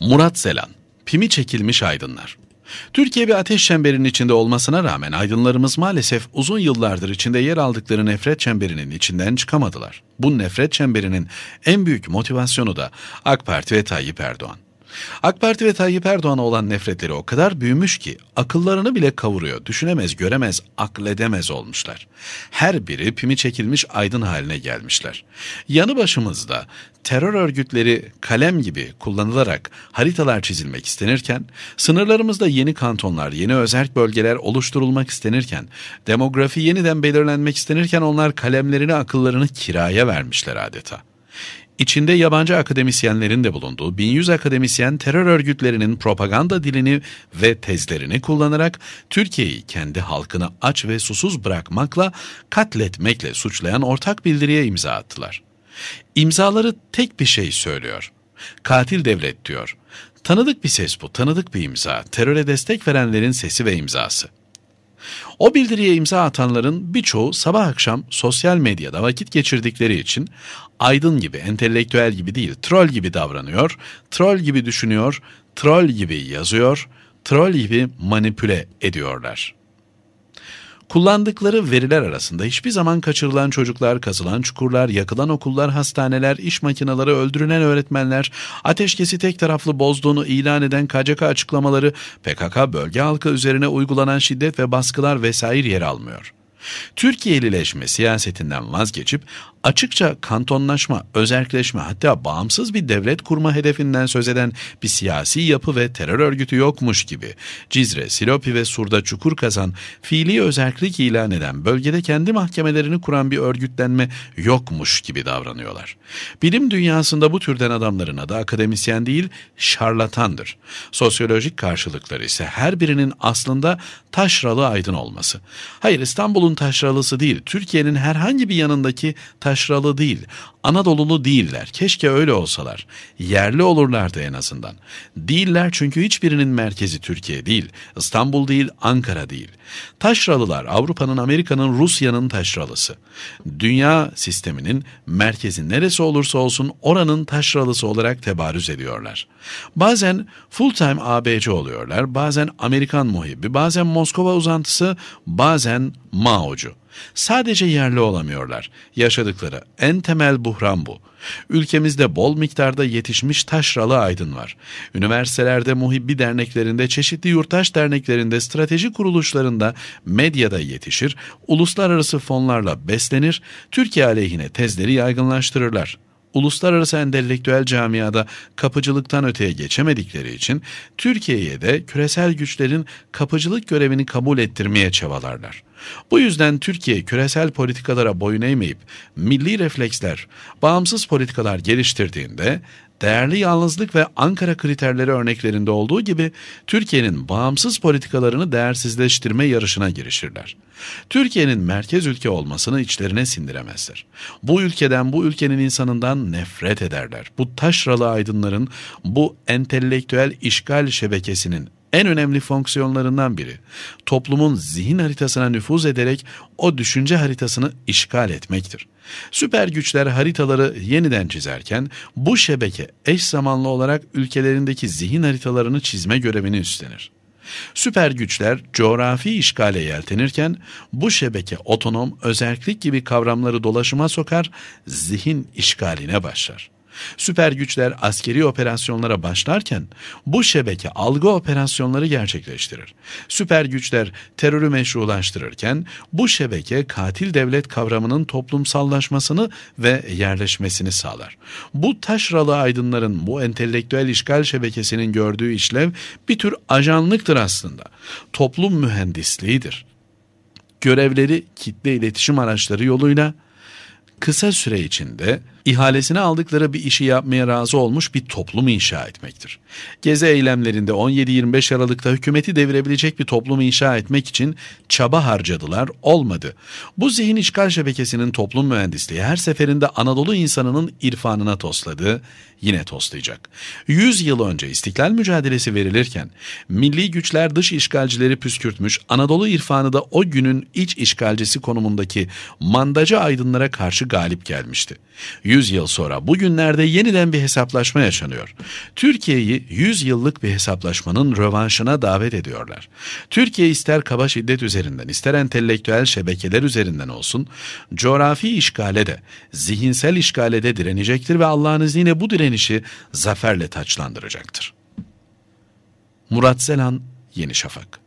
Murat Selan, Pimi Çekilmiş Aydınlar Türkiye bir ateş çemberinin içinde olmasına rağmen aydınlarımız maalesef uzun yıllardır içinde yer aldıkları nefret çemberinin içinden çıkamadılar. Bu nefret çemberinin en büyük motivasyonu da AK Parti ve Tayyip Erdoğan. AK Parti ve Tayyip Erdoğan'a olan nefretleri o kadar büyümüş ki akıllarını bile kavuruyor. Düşünemez, göremez, akledemez olmuşlar. Her biri pimi çekilmiş aydın haline gelmişler. Yanı başımızda terör örgütleri kalem gibi kullanılarak haritalar çizilmek istenirken, sınırlarımızda yeni kantonlar, yeni özerk bölgeler oluşturulmak istenirken, demografi yeniden belirlenmek istenirken onlar kalemlerini akıllarını kiraya vermişler adeta. İçinde yabancı akademisyenlerin de bulunduğu 1100 akademisyen terör örgütlerinin propaganda dilini ve tezlerini kullanarak Türkiye'yi kendi halkını aç ve susuz bırakmakla katletmekle suçlayan ortak bildiriye imza attılar. İmzaları tek bir şey söylüyor. Katil devlet diyor. Tanıdık bir ses bu, tanıdık bir imza. Teröre destek verenlerin sesi ve imzası. O bildiriye imza atanların birçoğu sabah akşam sosyal medyada vakit geçirdikleri için aydın gibi, entelektüel gibi değil, troll gibi davranıyor, troll gibi düşünüyor, troll gibi yazıyor, troll gibi manipüle ediyorlar. Kullandıkları veriler arasında hiçbir zaman kaçırılan çocuklar, kazılan çukurlar, yakılan okullar, hastaneler, iş makineleri, öldürülen öğretmenler, ateşkesi tek taraflı bozduğunu ilan eden KCK açıklamaları, PKK bölge halkı üzerine uygulanan şiddet ve baskılar vesaire yer almıyor.'' Türkiye'lileşme siyasetinden vazgeçip açıkça kantonlaşma, özerkleşme hatta bağımsız bir devlet kurma hedefinden söz eden bir siyasi yapı ve terör örgütü yokmuş gibi Cizre, Silopi ve Sur'da çukur kazan, fiili özerklik ilan eden, bölgede kendi mahkemelerini kuran bir örgütlenme yokmuş gibi davranıyorlar. Bilim dünyasında bu türden adamların adı akademisyen değil, şarlatandır. Sosyolojik karşılıkları ise her birinin aslında taşralı aydın olması. Hayır İstanbul'un Anadolu'nun taşralısı değil, Türkiye'nin herhangi bir yanındaki taşralı değil, Anadolulu değiller. Keşke öyle olsalar. Yerli olurlardı en azından. Değiller çünkü hiçbirinin merkezi Türkiye değil, İstanbul değil, Ankara değil. Taşralılar Avrupa'nın, Amerika'nın, Rusya'nın taşralısı. Dünya sisteminin merkezi neresi olursa olsun oranın taşralısı olarak tebarüz ediyorlar. Bazen full time ABC oluyorlar, bazen Amerikan muhibi, bazen Moskova uzantısı, bazen Ma avucu. Sadece yerli olamıyorlar. Yaşadıkları en temel buhran bu. Ülkemizde bol miktarda yetişmiş taşralı aydın var. Üniversitelerde, muhibbi derneklerinde, çeşitli yurttaş derneklerinde, strateji kuruluşlarında, medyada yetişir, uluslararası fonlarla beslenir, Türkiye aleyhine tezleri yaygınlaştırırlar uluslararası entelektüel camiada kapıcılıktan öteye geçemedikleri için Türkiye'ye de küresel güçlerin kapıcılık görevini kabul ettirmeye çabalarlar. Bu yüzden Türkiye küresel politikalara boyun eğmeyip milli refleksler, bağımsız politikalar geliştirdiğinde değerli yalnızlık ve Ankara kriterleri örneklerinde olduğu gibi Türkiye'nin bağımsız politikalarını değersizleştirme yarışına girişirler. Türkiye'nin merkez ülke olmasını içlerine sindiremezler. Bu ülkeden, bu ülkenin insanından nefret ederler. Bu taşralı aydınların, bu entelektüel işgal şebekesinin en önemli fonksiyonlarından biri toplumun zihin haritasına nüfuz ederek o düşünce haritasını işgal etmektir. Süper güçler haritaları yeniden çizerken bu şebeke eş zamanlı olarak ülkelerindeki zihin haritalarını çizme görevini üstlenir. Süper güçler coğrafi işgale yeltenirken bu şebeke otonom, özellik gibi kavramları dolaşıma sokar, zihin işgaline başlar.'' Süper güçler askeri operasyonlara başlarken bu şebeke algı operasyonları gerçekleştirir. Süper güçler terörü meşrulaştırırken bu şebeke katil devlet kavramının toplumsallaşmasını ve yerleşmesini sağlar. Bu taşralı aydınların bu entelektüel işgal şebekesinin gördüğü işlev bir tür ajanlıktır aslında. Toplum mühendisliğidir. Görevleri kitle iletişim araçları yoluyla kısa süre içinde ihalesine aldıkları bir işi yapmaya razı olmuş bir toplum inşa etmektir. Gezi eylemlerinde 17-25 Aralık'ta hükümeti devirebilecek bir toplum inşa etmek için çaba harcadılar, olmadı. Bu zihin işgal şebekesinin toplum mühendisliği her seferinde Anadolu insanının irfanına tosladı, yine toslayacak. 100 yıl önce istiklal mücadelesi verilirken milli güçler dış işgalcileri püskürtmüş, Anadolu irfanı da o günün iç işgalcisi konumundaki mandacı aydınlara karşı galip gelmişti. 100 yıl sonra bugünlerde yeniden bir hesaplaşma yaşanıyor. Türkiye'yi 100 yıllık bir hesaplaşmanın rövanşına davet ediyorlar. Türkiye ister kaba şiddet üzerinden ister entelektüel şebekeler üzerinden olsun coğrafi işgale de zihinsel işgale de direnecektir ve Allah'ın izniyle bu direnişi zaferle taçlandıracaktır. Murat Selan Yeni Şafak